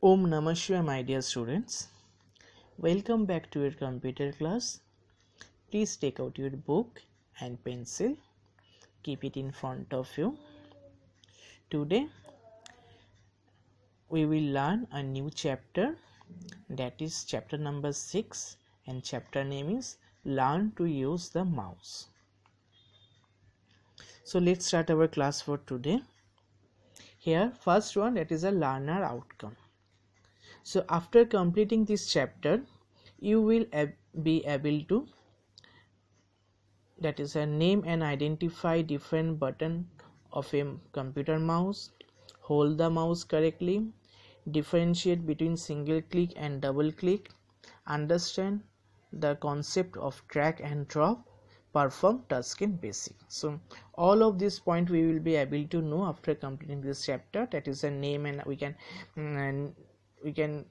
Om Namah Shivaya my dear students. Welcome back to your computer class. Please take out your book and pencil. Keep it in front of you. Today we will learn a new chapter that is chapter number 6 and chapter name is Learn to use the mouse. So let's start our class for today. Here first one that is a learner outcome so after completing this chapter you will ab be able to that is a uh, name and identify different button of a computer mouse hold the mouse correctly differentiate between single click and double click understand the concept of drag and drop perform task in basic so all of this point we will be able to know after completing this chapter that is a uh, name and we can mm, we can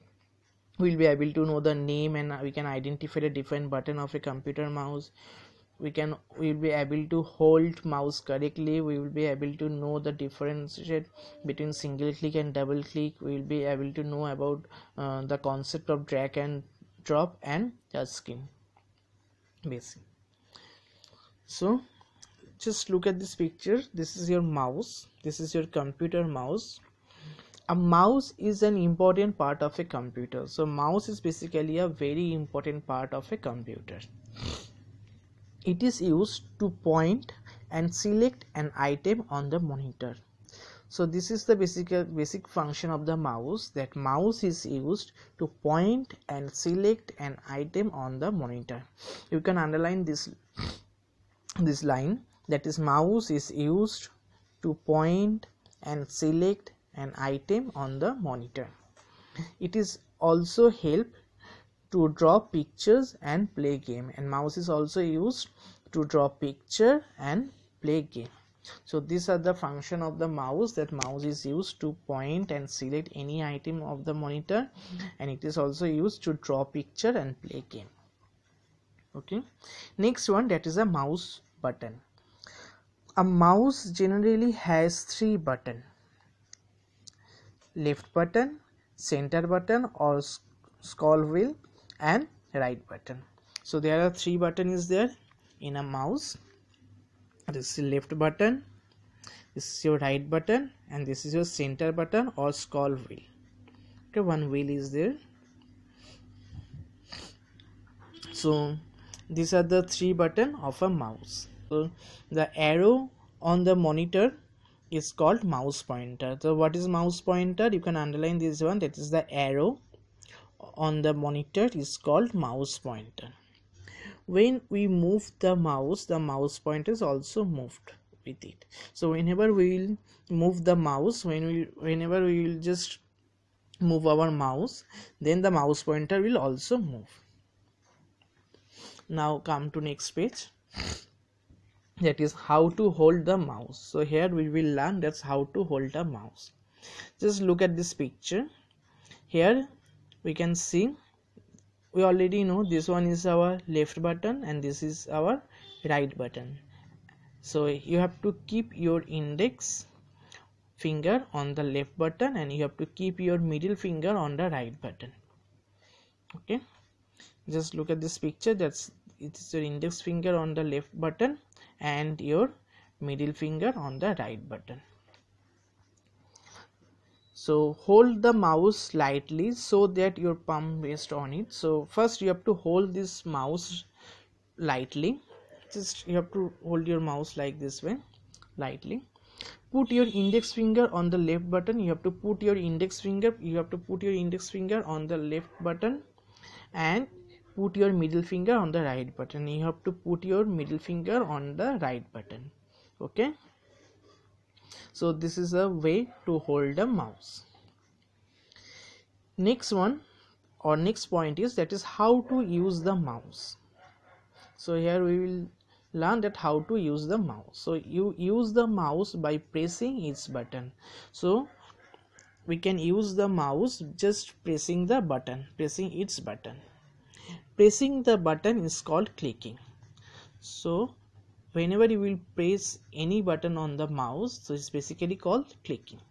we'll be able to know the name and we can identify the different button of a computer mouse we can we will be able to hold mouse correctly we will be able to know the differentiation between single click and double click we will be able to know about uh, the concept of drag and drop and touch screen basically so just look at this picture this is your mouse this is your computer mouse a mouse is an important part of a computer so mouse is basically a very important part of a computer it is used to point and select an item on the monitor so this is the basic basic function of the mouse that mouse is used to point and select an item on the monitor you can underline this this line that is mouse is used to point and select an item on the monitor. It is also help to draw pictures and play game and mouse is also used to draw picture and play game. So these are the function of the mouse that mouse is used to point and select any item of the monitor and it is also used to draw picture and play game. Okay. Next one that is a mouse button. A mouse generally has three button left button center button or scroll wheel and right button so there are three button is there in a mouse this is left button this is your right button and this is your center button or scroll wheel okay one wheel is there so these are the three button of a mouse so the arrow on the monitor is called mouse pointer so what is mouse pointer you can underline this one that is the arrow on the monitor is called mouse pointer when we move the mouse the mouse pointer is also moved with it so whenever we will move the mouse when we whenever we will just move our mouse then the mouse pointer will also move now come to next page that is how to hold the mouse so here we will learn that's how to hold a mouse just look at this picture here we can see we already know this one is our left button and this is our right button so you have to keep your index finger on the left button and you have to keep your middle finger on the right button okay just look at this picture that's it's your index finger on the left button and your middle finger on the right button so hold the mouse slightly so that your palm rest on it so first you have to hold this mouse lightly just you have to hold your mouse like this way lightly put your index finger on the left button you have to put your index finger you have to put your index finger on the left button and put your middle finger on the right button you have to put your middle finger on the right button okay so this is a way to hold the mouse next one or next point is that is how to use the mouse so here we will learn that how to use the mouse so you use the mouse by pressing its button so we can use the mouse just pressing the button pressing its button pressing the button is called clicking so whenever you will press any button on the mouse so it's basically called clicking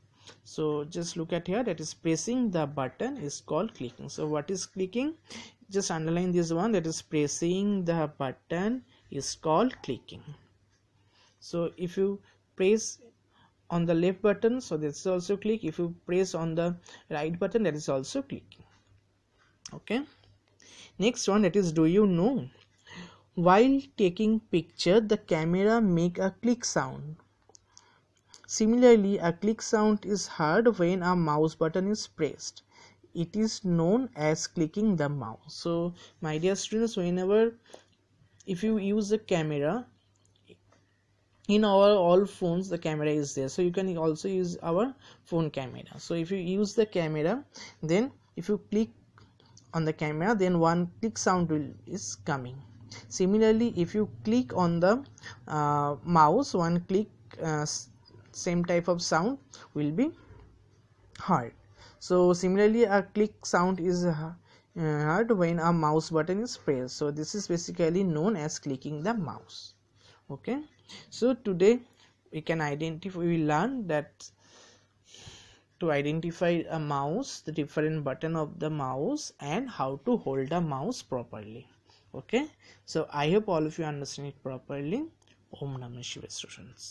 so just look at here that is pressing the button is called clicking so what is clicking just underline this one that is pressing the button is called clicking so if you press on the left button so that's also click if you press on the right button that is also clicking okay next one it is do you know while taking picture the camera make a click sound similarly a click sound is heard when a mouse button is pressed it is known as clicking the mouse so my dear students whenever if you use the camera in our all phones the camera is there so you can also use our phone camera so if you use the camera then if you click on the camera then one click sound will is coming similarly if you click on the uh, mouse one click uh, same type of sound will be heard so similarly a click sound is uh, heard when a mouse button is pressed so this is basically known as clicking the mouse okay so today we can identify we learn that to identify a mouse the different button of the mouse and how to hold a mouse properly okay so i hope all of you understand it properly om namah shivaya students